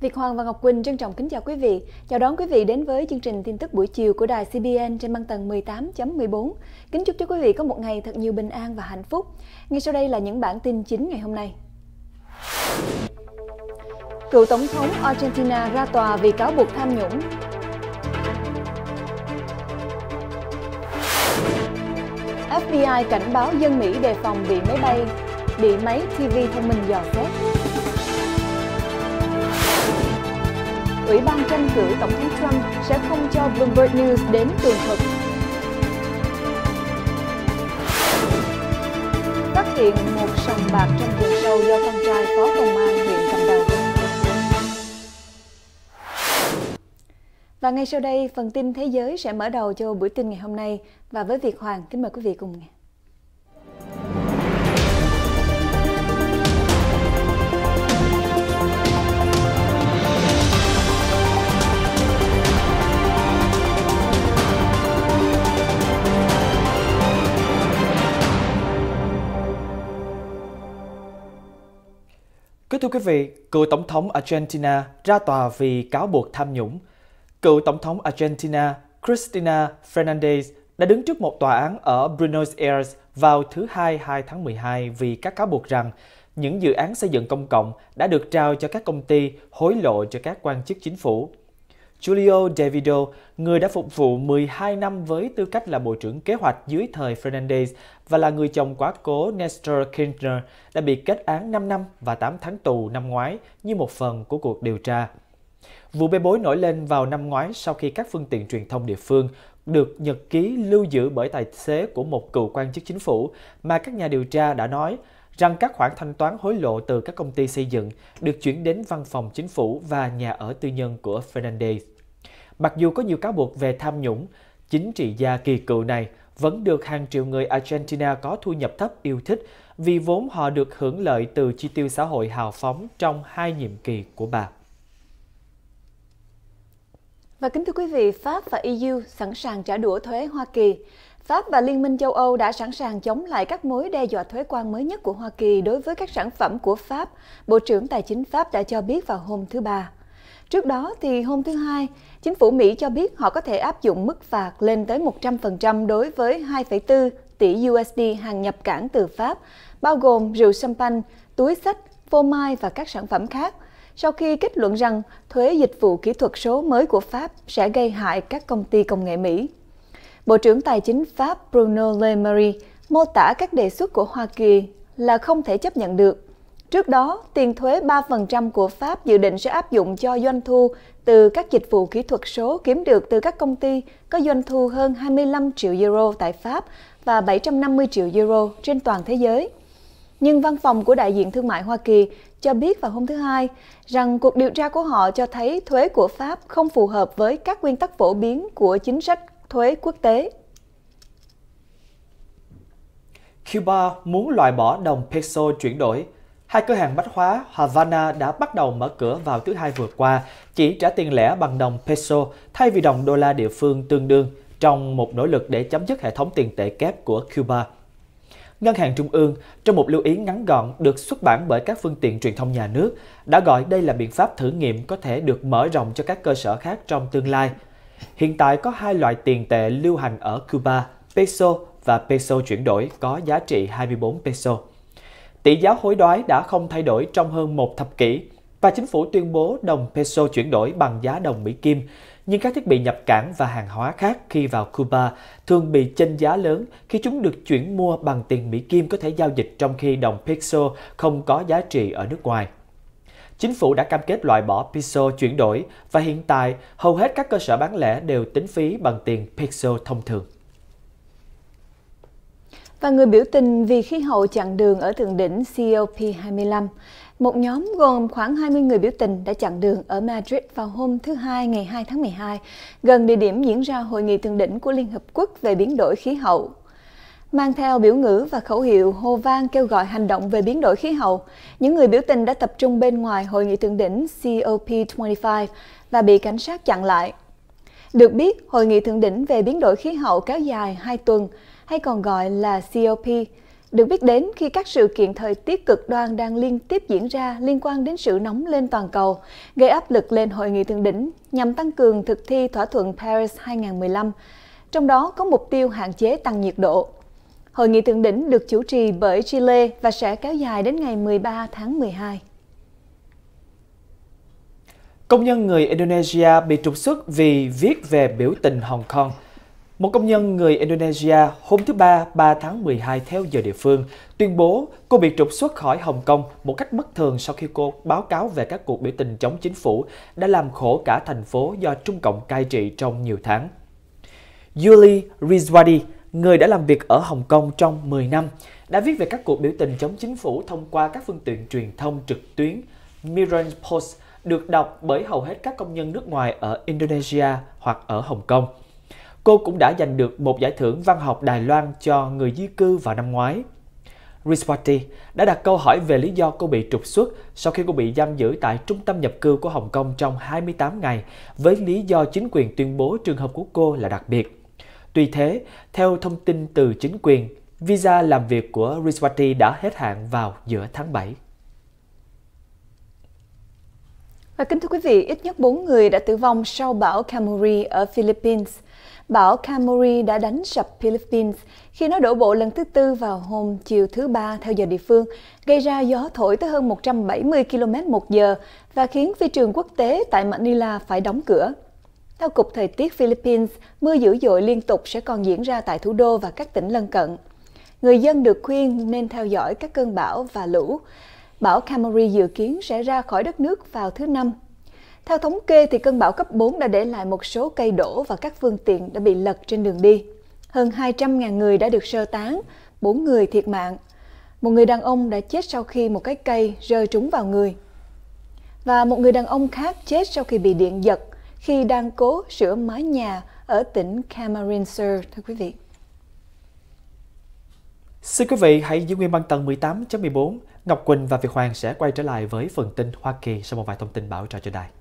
Việt Hoàng và Ngọc Quỳnh trân trọng kính chào quý vị. Chào đón quý vị đến với chương trình tin tức buổi chiều của đài CBN trên băng tần 18.14. Kính chúc cho quý vị có một ngày thật nhiều bình an và hạnh phúc. Ngay sau đây là những bản tin chính ngày hôm nay. Cựu Tổng thống Argentina ra tòa vì cáo buộc tham nhũng. FBI cảnh báo dân Mỹ đề phòng bị máy bay, bị máy TV thông minh dò xét. Ủy ban tranh cử Tổng thống Trump sẽ không cho Bloomberg News đến tường thuật. Phát hiện một sòng bạc trong vườn sâu do con trai phó công an huyện cầm đầu. Và ngay sau đây, phần tin thế giới sẽ mở đầu cho buổi tin ngày hôm nay và với Việt Hoàng kính mời quý vị cùng nghe. Kính thưa quý vị, cựu tổng thống Argentina ra tòa vì cáo buộc tham nhũng. Cựu tổng thống Argentina Cristina Fernandez đã đứng trước một tòa án ở Buenos Aires vào thứ Hai 2 tháng 12 vì các cáo buộc rằng những dự án xây dựng công cộng đã được trao cho các công ty hối lộ cho các quan chức chính phủ. Julio Davido, người đã phục vụ 12 năm với tư cách là Bộ trưởng Kế hoạch dưới thời Fernandez và là người chồng quá cố Nestor Kirchner, đã bị kết án 5 năm và 8 tháng tù năm ngoái như một phần của cuộc điều tra. Vụ bê bối nổi lên vào năm ngoái sau khi các phương tiện truyền thông địa phương được nhật ký lưu giữ bởi tài xế của một cựu quan chức chính phủ mà các nhà điều tra đã nói rằng các khoản thanh toán hối lộ từ các công ty xây dựng được chuyển đến văn phòng chính phủ và nhà ở tư nhân của Fernandez. Mặc dù có nhiều cáo buộc về tham nhũng, chính trị gia kỳ cựu này vẫn được hàng triệu người Argentina có thu nhập thấp yêu thích vì vốn họ được hưởng lợi từ chi tiêu xã hội hào phóng trong hai nhiệm kỳ của bà. Và kính thưa quý vị, Pháp và EU sẵn sàng trả đũa thuế Hoa Kỳ. Pháp và Liên minh châu Âu đã sẵn sàng chống lại các mối đe dọa thuế quan mới nhất của Hoa Kỳ đối với các sản phẩm của Pháp, Bộ trưởng Tài chính Pháp đã cho biết vào hôm thứ Ba. Trước đó, thì hôm thứ Hai, chính phủ Mỹ cho biết họ có thể áp dụng mức phạt lên tới 100% đối với 2,4 tỷ USD hàng nhập cảng từ Pháp, bao gồm rượu champagne, túi sách, phô mai và các sản phẩm khác, sau khi kết luận rằng thuế dịch vụ kỹ thuật số mới của Pháp sẽ gây hại các công ty công nghệ Mỹ. Bộ trưởng Tài chính Pháp Bruno Le Maire mô tả các đề xuất của Hoa Kỳ là không thể chấp nhận được. Trước đó, tiền thuế 3% của Pháp dự định sẽ áp dụng cho doanh thu từ các dịch vụ kỹ thuật số kiếm được từ các công ty có doanh thu hơn 25 triệu euro tại Pháp và 750 triệu euro trên toàn thế giới. Nhưng văn phòng của đại diện thương mại Hoa Kỳ cho biết vào hôm thứ Hai rằng cuộc điều tra của họ cho thấy thuế của Pháp không phù hợp với các nguyên tắc phổ biến của chính sách thuế quốc tế. Cuba muốn loại bỏ đồng peso chuyển đổi. Hai cửa hàng bách hóa Havana đã bắt đầu mở cửa vào thứ hai vừa qua, chỉ trả tiền lẻ bằng đồng peso thay vì đồng đô la địa phương tương đương trong một nỗ lực để chấm dứt hệ thống tiền tệ kép của Cuba. Ngân hàng Trung ương, trong một lưu ý ngắn gọn được xuất bản bởi các phương tiện truyền thông nhà nước, đã gọi đây là biện pháp thử nghiệm có thể được mở rộng cho các cơ sở khác trong tương lai Hiện tại có hai loại tiền tệ lưu hành ở Cuba, peso và peso chuyển đổi có giá trị 24 peso. Tỷ giá hối đoái đã không thay đổi trong hơn một thập kỷ và chính phủ tuyên bố đồng peso chuyển đổi bằng giá đồng Mỹ Kim, nhưng các thiết bị nhập cảng và hàng hóa khác khi vào Cuba thường bị chênh giá lớn khi chúng được chuyển mua bằng tiền Mỹ Kim có thể giao dịch trong khi đồng peso không có giá trị ở nước ngoài. Chính phủ đã cam kết loại bỏ Pixel chuyển đổi và hiện tại hầu hết các cơ sở bán lẻ đều tính phí bằng tiền Pixel thông thường. Và người biểu tình vì khí hậu chặn đường ở thượng đỉnh COP25. Một nhóm gồm khoảng 20 người biểu tình đã chặn đường ở Madrid vào hôm thứ Hai ngày 2 tháng 12, gần địa điểm diễn ra hội nghị thượng đỉnh của Liên Hợp Quốc về biến đổi khí hậu Mang theo biểu ngữ và khẩu hiệu hô vang kêu gọi hành động về biến đổi khí hậu, những người biểu tình đã tập trung bên ngoài hội nghị thượng đỉnh COP25 và bị cảnh sát chặn lại. Được biết, hội nghị thượng đỉnh về biến đổi khí hậu kéo dài 2 tuần, hay còn gọi là COP, được biết đến khi các sự kiện thời tiết cực đoan đang liên tiếp diễn ra liên quan đến sự nóng lên toàn cầu, gây áp lực lên hội nghị thượng đỉnh nhằm tăng cường thực thi thỏa thuận Paris 2015, trong đó có mục tiêu hạn chế tăng nhiệt độ. Hội nghị thượng đỉnh được chủ trì bởi Chile và sẽ kéo dài đến ngày 13 tháng 12. Công nhân người Indonesia bị trục xuất vì viết về biểu tình Hồng Kông. Một công nhân người Indonesia hôm thứ Ba 3 tháng 12 theo giờ địa phương tuyên bố cô bị trục xuất khỏi Hồng Kông một cách bất thường sau khi cô báo cáo về các cuộc biểu tình chống chính phủ đã làm khổ cả thành phố do Trung Cộng cai trị trong nhiều tháng. Yuli Rizwadi, người đã làm việc ở Hồng Kông trong 10 năm, đã viết về các cuộc biểu tình chống chính phủ thông qua các phương tiện truyền thông trực tuyến Mirror Post được đọc bởi hầu hết các công nhân nước ngoài ở Indonesia hoặc ở Hồng Kông. Cô cũng đã giành được một giải thưởng văn học Đài Loan cho người di cư vào năm ngoái. Riswati đã đặt câu hỏi về lý do cô bị trục xuất sau khi cô bị giam giữ tại trung tâm nhập cư của Hồng Kông trong 28 ngày với lý do chính quyền tuyên bố trường hợp của cô là đặc biệt. Tuy thế, theo thông tin từ chính quyền, visa làm việc của Riswati đã hết hạn vào giữa tháng 7. Và kính thưa quý vị, ít nhất 4 người đã tử vong sau bão Camuri ở Philippines. Bão Camuri đã đánh sập Philippines khi nó đổ bộ lần thứ tư vào hôm chiều thứ ba theo giờ địa phương, gây ra gió thổi tới hơn 170 km một giờ và khiến phi trường quốc tế tại Manila phải đóng cửa. Theo Cục Thời tiết Philippines, mưa dữ dội liên tục sẽ còn diễn ra tại thủ đô và các tỉnh lân cận. Người dân được khuyên nên theo dõi các cơn bão và lũ. Bão Camry dự kiến sẽ ra khỏi đất nước vào thứ Năm. Theo thống kê, thì cơn bão cấp 4 đã để lại một số cây đổ và các phương tiện đã bị lật trên đường đi. Hơn 200.000 người đã được sơ tán, 4 người thiệt mạng. Một người đàn ông đã chết sau khi một cái cây rơi trúng vào người. Và một người đàn ông khác chết sau khi bị điện giật khi đang cố sửa mái nhà ở tỉnh Sur, thưa quý vị. Xin quý vị hãy giữ nguyên băng tầng 18.14. Ngọc Quỳnh và Việt Hoàng sẽ quay trở lại với phần tin Hoa Kỳ sau một vài thông tin bảo trợ cho đài.